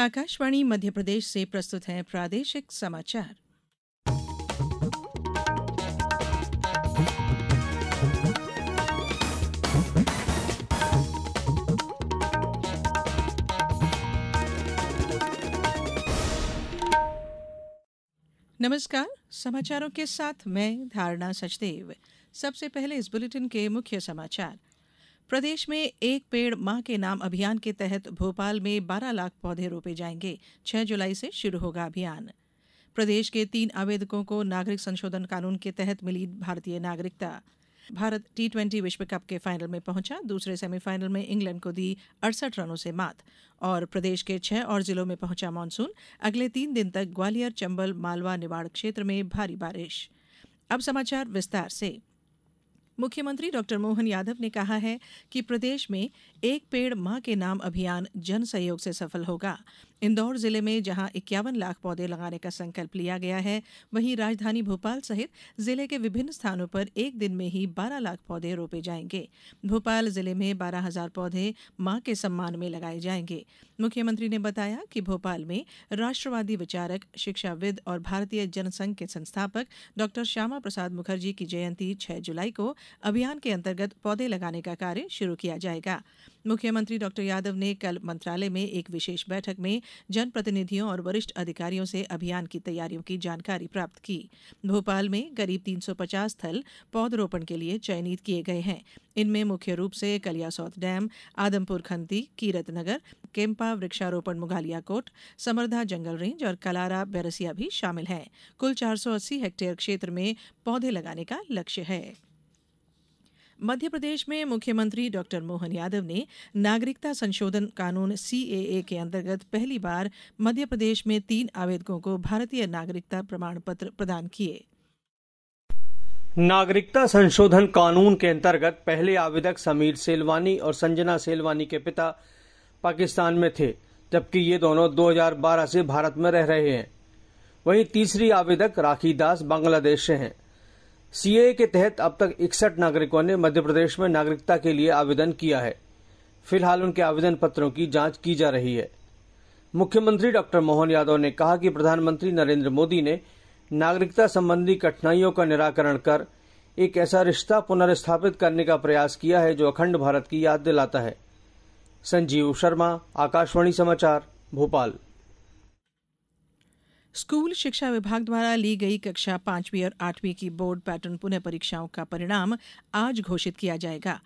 आकाशवाणी मध्य प्रदेश से प्रस्तुत है प्रादेशिक समाचार नमस्कार समाचारों के साथ मैं धारणा सचदेव सबसे पहले इस बुलेटिन के मुख्य समाचार प्रदेश में एक पेड़ माँ के नाम अभियान के तहत भोपाल में 12 लाख पौधे रोपे जाएंगे 6 जुलाई से शुरू होगा अभियान प्रदेश के तीन आवेदकों को नागरिक संशोधन कानून के तहत मिली भारतीय नागरिकता भारत टी ट्वेंटी विश्व कप के फाइनल में पहुंचा दूसरे सेमीफाइनल में इंग्लैंड को दी अड़सठ रनों से मात और प्रदेश के छह और जिलों में पहुंचा मानसून अगले तीन दिन तक ग्वालियर चंबल मालवा निवाड़ क्षेत्र में भारी बारिश अब समाचार विस्तार से मुख्यमंत्री डॉ मोहन यादव ने कहा है कि प्रदेश में एक पेड़ मां के नाम अभियान जन सहयोग से सफल होगा इंदौर जिले में जहां इक्यावन लाख पौधे लगाने का संकल्प लिया गया है वहीं राजधानी भोपाल सहित जिले के विभिन्न स्थानों पर एक दिन में ही बारह लाख पौधे रोपे जाएंगे भोपाल जिले में बारह हजार पौधे मां के सम्मान में लगाए जाएंगे मुख्यमंत्री ने बताया कि भोपाल में राष्ट्रवादी विचारक शिक्षाविद और भारतीय जनसंघ के संस्थापक डॉक्टर श्यामा प्रसाद मुखर्जी की जयंती छह जुलाई को अभियान के अंतर्गत पौधे लगाने का कार्य शुरू किया जाएगा मुख्यमंत्री डॉ यादव ने कल मंत्रालय में एक विशेष बैठक में जनप्रतिनिधियों और वरिष्ठ अधिकारियों से अभियान की तैयारियों की जानकारी प्राप्त की भोपाल में करीब 350 स्थल पौधरोपण के लिए चयनित किए गए हैं इनमें मुख्य रूप से कलियासौत डैम आदमपुर खंती कीरत नगर केम्पा वृक्षारोपण मुगालिया कोट समर्धा जंगल रेंज और कलारा बैरसिया भी शामिल हैं कुल 480 हेक्टेयर क्षेत्र में पौधे लगाने का लक्ष्य है मध्य प्रदेश में मुख्यमंत्री डॉक्टर मोहन यादव ने नागरिकता संशोधन कानून सीएए के अंतर्गत पहली बार मध्य प्रदेश में तीन आवेदकों को भारतीय नागरिकता प्रमाण पत्र प्रदान किए नागरिकता संशोधन कानून के अंतर्गत पहले आवेदक समीर सेलवानी और संजना सेलवानी के पिता पाकिस्तान में थे जबकि ये दोनों 2012 से भारत में रह रहे हैं वहीं तीसरी आवेदक राखी दास बांग्लादेश से हैं सीए के तहत अब तक इकसठ नागरिकों ने मध्य प्रदेश में नागरिकता के लिए आवेदन किया है फिलहाल उनके आवेदन पत्रों की जांच की जा रही है मुख्यमंत्री डॉक्टर मोहन यादव ने कहा कि प्रधानमंत्री नरेंद्र मोदी ने नागरिकता संबंधी कठिनाइयों का निराकरण कर एक ऐसा रिश्ता पुनर्स्थापित करने का प्रयास किया है जो अखंड भारत की याद दिलाता है संजीव शर्मा आकाशवाणी समाचार भोपाल स्कूल शिक्षा विभाग द्वारा ली गई कक्षा पांचवी और आठवीं की बोर्ड पैटर्न पुनः परीक्षाओं का परिणाम आज घोषित किया जाएगा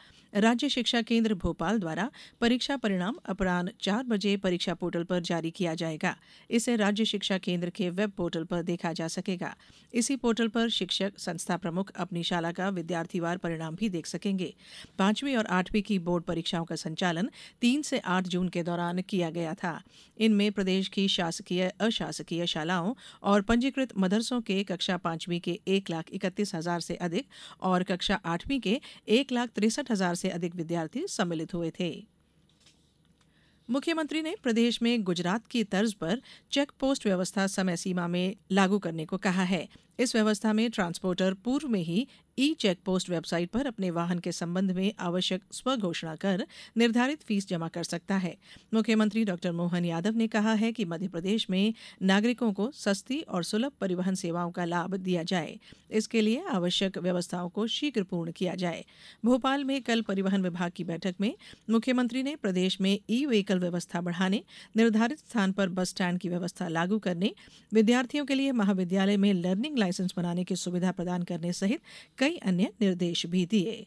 राज्य शिक्षा केन्द्र भोपाल द्वारा परीक्षा परिणाम अपरान्ह चार बजे परीक्षा पोर्टल पर जारी किया जाएगा इसे राज्य शिक्षा केन्द्र के वेब पोर्टल पर देखा जा सकेगा इसी पोर्टल पर शिक्षक संस्था प्रमुख अपनी शाला का विद्यार्थीवार परिणाम भी देख सकेंगे पांचवीं और आठवीं की बोर्ड परीक्षाओं का संचालन तीन से आठ जून के दौरान किया गया था इनमें प्रदेश की शासकीय अशासकीय शालाओं और पंजीकृत मदरसों के कक्षा पांचवी के एक लाख इकतीस हजार से अधिक और कक्षा आठवीं के एक लाख तिरसठ हजार से से अधिक विद्यार्थी सम्मिलित हुए थे मुख्यमंत्री ने प्रदेश में गुजरात की तर्ज पर चेक पोस्ट व्यवस्था समय सीमा में लागू करने को कहा है इस व्यवस्था में ट्रांसपोर्टर पूर्व में ही ई चेक पोस्ट वेबसाइट पर अपने वाहन के संबंध में आवश्यक स्वघोषणा कर निर्धारित फीस जमा कर सकता है मुख्यमंत्री डॉ मोहन यादव ने कहा है कि मध्यप्रदेश में नागरिकों को सस्ती और सुलभ परिवहन सेवाओं का लाभ दिया जाए इसके लिए आवश्यक व्यवस्थाओं को शीघ्र पूर्ण किया जाए भोपाल में कल परिवहन विभाग की बैठक में मुख्यमंत्री ने प्रदेश में ई व्हीकल व्यवस्था बढ़ाने निर्धारित स्थान पर बस स्टैंड की व्यवस्था लागू करने विद्यार्थियों के लिए महाविद्यालय में लर्निंग लाइसेंस बनाने की सुविधा प्रदान करने सहित कई कई अन्य निर्देश भी दिए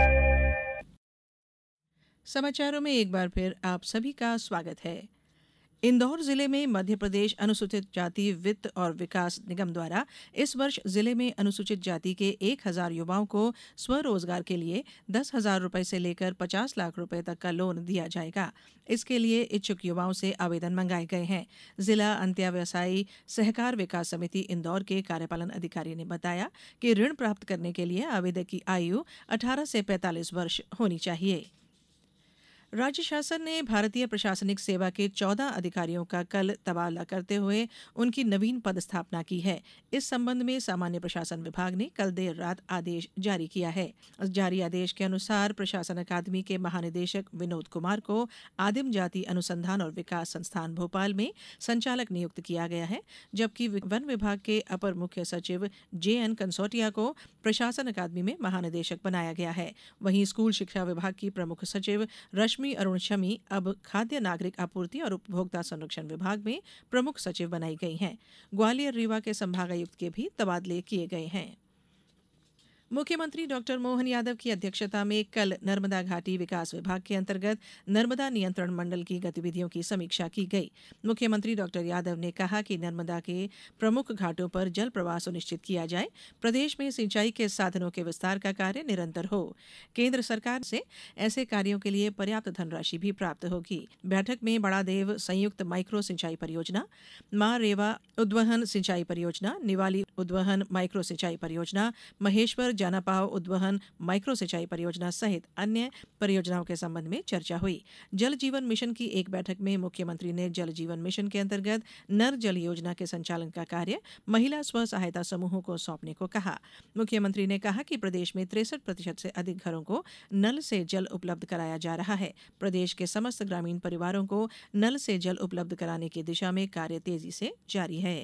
समाचारों में एक बार फिर आप सभी का स्वागत है इंदौर जिले में मध्य प्रदेश अनुसूचित जाति वित्त और विकास निगम द्वारा इस वर्ष जिले में अनुसूचित जाति के एक हजार युवाओं को स्वरोजगार के लिए दस हजार रूपये से लेकर पचास लाख रूपये तक का लोन दिया जाएगा इसके लिए इच्छुक युवाओं से आवेदन मंगाए गए हैं जिला अंत्यावसायी सहकार विकास समिति इंदौर के कार्यपालन अधिकारी ने बताया कि ऋण प्राप्त करने के लिए आवेदक की आयु अठारह से पैंतालीस वर्ष होनी चाहिए राज्य शासन ने भारतीय प्रशासनिक सेवा के चौदह अधिकारियों का कल तबादला करते हुए उनकी नवीन पदस्थापना की है इस संबंध में सामान्य प्रशासन विभाग ने कल देर रात आदेश जारी किया है जारी आदेश के अनुसार प्रशासन अकादमी के महानिदेशक विनोद कुमार को आदिम जाति अनुसंधान और विकास संस्थान भोपाल में संचालक नियुक्त किया गया है जबकि वन विभाग के अपर मुख्य सचिव जे एन कंसोटिया को प्रशासन अकादमी में महानिदेशक बनाया गया है वहीं स्कूल शिक्षा विभाग की प्रमुख सचिव रश्मि लक्ष्मी अरुण शमी अब खाद्य नागरिक आपूर्ति और उपभोक्ता संरक्षण विभाग में प्रमुख सचिव बनाई गई हैं ग्वालियर रीवा के संभागायुक्त के भी तबादले किए गए हैं मुख्यमंत्री डॉक्टर मोहन यादव की अध्यक्षता में कल नर्मदा घाटी विकास विभाग के अंतर्गत नर्मदा नियंत्रण मंडल की गतिविधियों की समीक्षा की गई मुख्यमंत्री डॉक्टर यादव ने कहा कि नर्मदा के प्रमुख घाटों पर जल प्रवाह सुनिश्चित किया जाए प्रदेश में सिंचाई के साधनों के विस्तार का कार्य निरंतर हो केंद्र सरकार से ऐसे कार्यो के लिए पर्याप्त धनराशि भी प्राप्त होगी बैठक में बड़ादेव संयुक्त माइक्रो सिंचाई परियोजना माँ रेवा उद्वहन सिंचाई परियोजना निवाली उद्वहन माइक्रो सिंचाई परियोजना महेश्वर जानापाव उद्वहन माइक्रो सिंचाई परियोजना सहित अन्य परियोजनाओं के संबंध में चर्चा हुई जल जीवन मिशन की एक बैठक में मुख्यमंत्री ने जल जीवन मिशन के अंतर्गत नर जल योजना के संचालन का कार्य महिला स्व सहायता समूहों को सौंपने को कहा मुख्यमंत्री ने कहा कि प्रदेश में तिरसठ प्रतिशत से अधिक घरों को नल से जल उपलब्ध कराया जा रहा है प्रदेश के समस्त ग्रामीण परिवारों को नल से जल उपलब्ध कराने की दिशा में कार्य तेजी से जारी है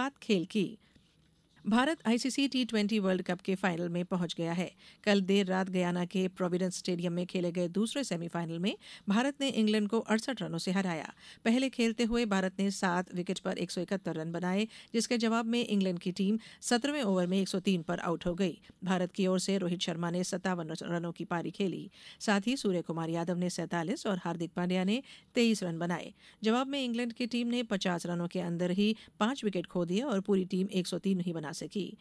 बात खेल की Bharat ICC T twenty world cup के फाइनल में पहुंच गया है कल देर रात गयाना के प्रोविडेंस स्टेडियम में खेले गए दूसरे सेमीफाइनल में भारत ने इंग्लैंड को अड़सठ रनों से हराया पहले खेलते हुए भारत ने सात विकेट पर एक रन बनाए जिसके जवाब में इंग्लैंड की टीम सत्रहवें ओवर में एक पर आउट हो गई भारत की ओर से रोहित शर्मा ने सत्तावन रनों की पारी खेली साथ ही सूर्य कुमार यादव ने सैंतालीस और हार्दिक पांड्या ने तेईस रन बनाए जवाब में इंग्लैंड की टीम ने पचास रनों के अंदर ही पांच विकेट खो दिए और पूरी टीम एक ही बना बना की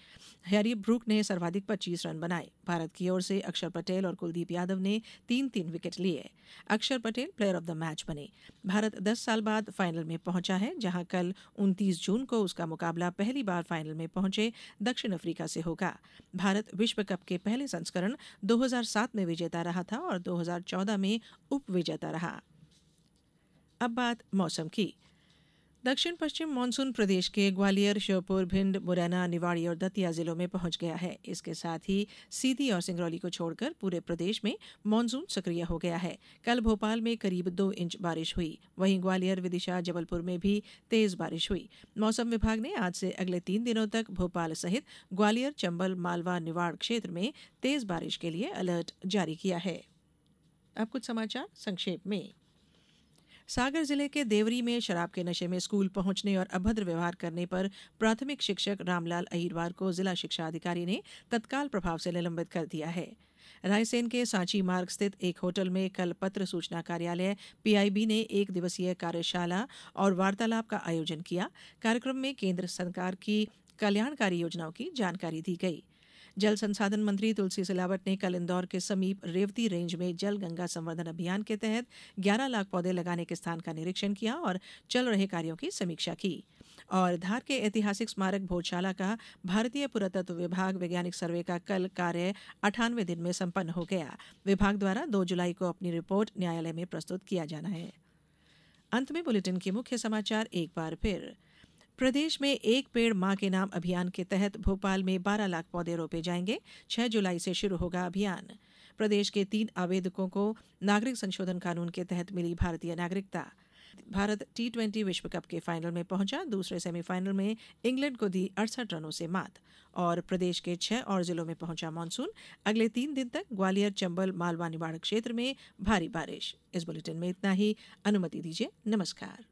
हैरी ब्रूक ने सर्वाधिक पच्चीस रन बनाए भारत की ओर से अक्षर पटेल और कुलदीप यादव ने तीन तीन विकेट लिए Akshar Patel player of the match बने भारत दस साल बाद फाइनल में पहुंचा है जहां कल उनतीस जून को उसका मुकाबला पहली बार फाइनल में पहुंचे दक्षिण अफ्रीका से होगा भारत विश्व कप के पहले संस्करण 2007 में विजेता रहा था और 2014 में उप विजेता रहा अब बात मौसम की दक्षिण पश्चिम मानसून प्रदेश के ग्वालियर श्योपुर भिंड मुरैना निवाड़ी और दतिया जिलों में पहुंच गया है इसके साथ ही सीधी और सिंगरौली को छोड़कर पूरे प्रदेश में मानसून सक्रिय हो गया है कल भोपाल में करीब दो इंच बारिश हुई वहीं ग्वालियर विदिशा जबलपुर में भी तेज बारिश हुई मौसम विभाग ने आज से अगले तीन दिनों तक भोपाल सहित ग्वालियर चंबल मालवा निवाड़ क्षेत्र में तेज बारिश के लिए अलर्ट जारी किया है अब कुछ समाचार संक्षेप में सागर जिले के देवरी में शराब के नशे में स्कूल पहुंचने और अभद्र व्यवहार करने पर प्राथमिक शिक्षक रामलाल अहिरवार को जिला शिक्षा अधिकारी ने तत्काल प्रभाव से निलंबित कर दिया है रायसेन के सांची मार्ग स्थित एक होटल में कल पत्र सूचना कार्यालय पीआईबी ने एक दिवसीय कार्यशाला और वार्तालाप का आयोजन किया कार्यक्रम में केंद्र सरकार की कल्याणकारी योजनाओं की जानकारी दी गई जल संसाधन मंत्री तुलसी सिलावट ने कल इंदौर के समीप रेवती रेंज में जल गंगा संवर्धन अभियान के तहत 11 लाख पौधे लगाने के स्थान का निरीक्षण किया और चल रहे कार्यों की समीक्षा की और धार के ऐतिहासिक स्मारक भोजशाला का भारतीय पुरातत्व विभाग वैज्ञानिक सर्वे का कल कार्य अठानवे दिन में संपन्न हो गया विभाग द्वारा दो जुलाई को अपनी रिपोर्ट न्यायालय में प्रस्तुत किया जाना है अंत में बुलेटिन के मुख्य समाचार एक बार फिर प्रदेश में एक पेड़ मां के नाम अभियान के तहत भोपाल में बारह लाख पौधे रोपे जाएंगे छह जुलाई से शुरू होगा अभियान प्रदेश के तीन आवेदकों को नागरिक संशोधन कानून के तहत मिली भारतीय नागरिकता भारत टी ट्वेंटी विश्व कप के फाइनल में पहुंचा दूसरे सेमीफाइनल में इंग्लैंड को दी अड़सठ रनों से मात और प्रदेश के छह और जिलों में पहुंचा मानसून अगले तीन दिन तक ग्वालियर चंबल मालवा निवाड़ क्षेत्र में भारी बारिश इस बुलेटिन में इतना ही अनुमति दीजिए नमस्कार